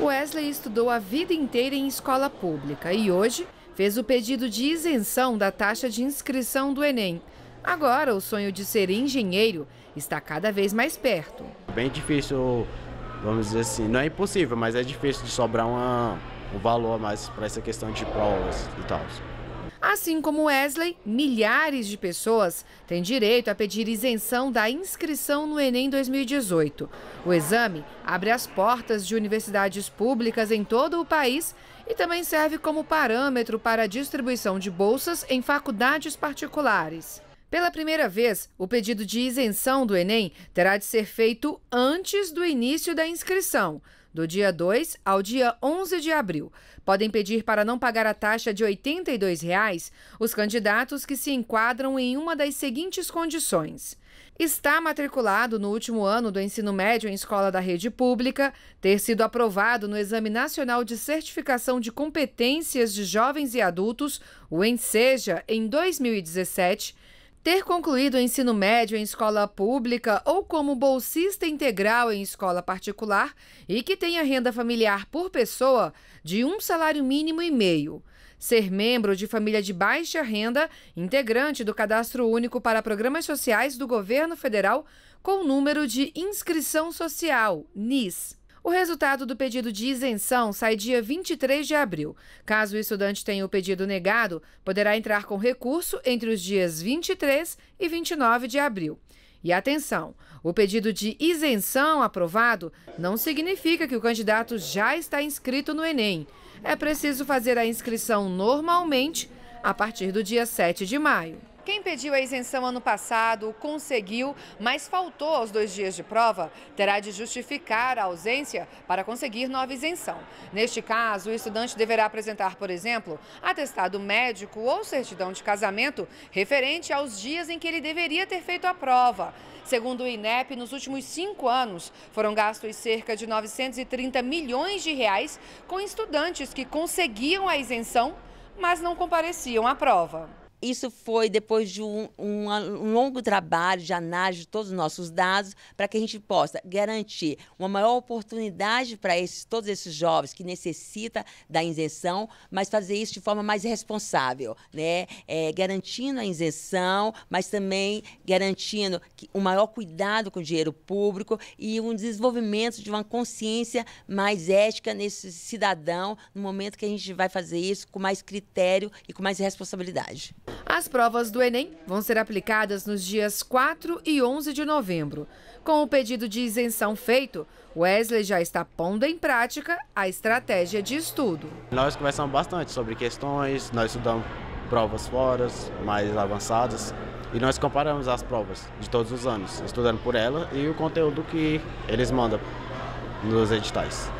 Wesley estudou a vida inteira em escola pública e hoje fez o pedido de isenção da taxa de inscrição do Enem. Agora, o sonho de ser engenheiro está cada vez mais perto. Bem difícil, vamos dizer assim, não é impossível, mas é difícil de sobrar uma, um valor mais para essa questão de provas e tal. Assim como Wesley, milhares de pessoas têm direito a pedir isenção da inscrição no Enem 2018. O exame abre as portas de universidades públicas em todo o país e também serve como parâmetro para a distribuição de bolsas em faculdades particulares. Pela primeira vez, o pedido de isenção do Enem terá de ser feito antes do início da inscrição do dia 2 ao dia 11 de abril. Podem pedir para não pagar a taxa de R$ 82,00 os candidatos que se enquadram em uma das seguintes condições. Está matriculado no último ano do ensino médio em escola da rede pública, ter sido aprovado no Exame Nacional de Certificação de Competências de Jovens e Adultos, o ENSEJA, em 2017 ter concluído o ensino médio em escola pública ou como bolsista integral em escola particular e que tenha renda familiar por pessoa de um salário mínimo e meio. Ser membro de família de baixa renda, integrante do Cadastro Único para Programas Sociais do Governo Federal, com número de inscrição social, NIS. O resultado do pedido de isenção sai dia 23 de abril. Caso o estudante tenha o pedido negado, poderá entrar com recurso entre os dias 23 e 29 de abril. E atenção, o pedido de isenção aprovado não significa que o candidato já está inscrito no Enem. É preciso fazer a inscrição normalmente a partir do dia 7 de maio. Quem pediu a isenção ano passado conseguiu, mas faltou aos dois dias de prova, terá de justificar a ausência para conseguir nova isenção. Neste caso, o estudante deverá apresentar, por exemplo, atestado médico ou certidão de casamento referente aos dias em que ele deveria ter feito a prova. Segundo o INEP, nos últimos cinco anos foram gastos cerca de 930 milhões de reais com estudantes que conseguiam a isenção, mas não compareciam à prova. Isso foi depois de um, um, longo trabalho de análise de todos os nossos dados, para que a gente possa garantir uma maior oportunidade para esses, todos esses jovens que necessitam da isenção, mas fazer isso de forma mais responsável, né? É, garantindo a isenção, mas também garantindo o um maior cuidado com o dinheiro público e um desenvolvimento de uma consciência mais ética nesse cidadão, no momento que a gente vai fazer isso com mais critério e com mais responsabilidade. As provas do Enem vão ser aplicadas nos dias 4 e 11 de novembro. Com o pedido de isenção feito, Wesley já está pondo em prática a estratégia de estudo. Nós conversamos bastante sobre questões, nós estudamos provas fora, mais avançadas, e nós comparamos as provas de todos os anos, estudando por ela e o conteúdo que eles mandam nos editais.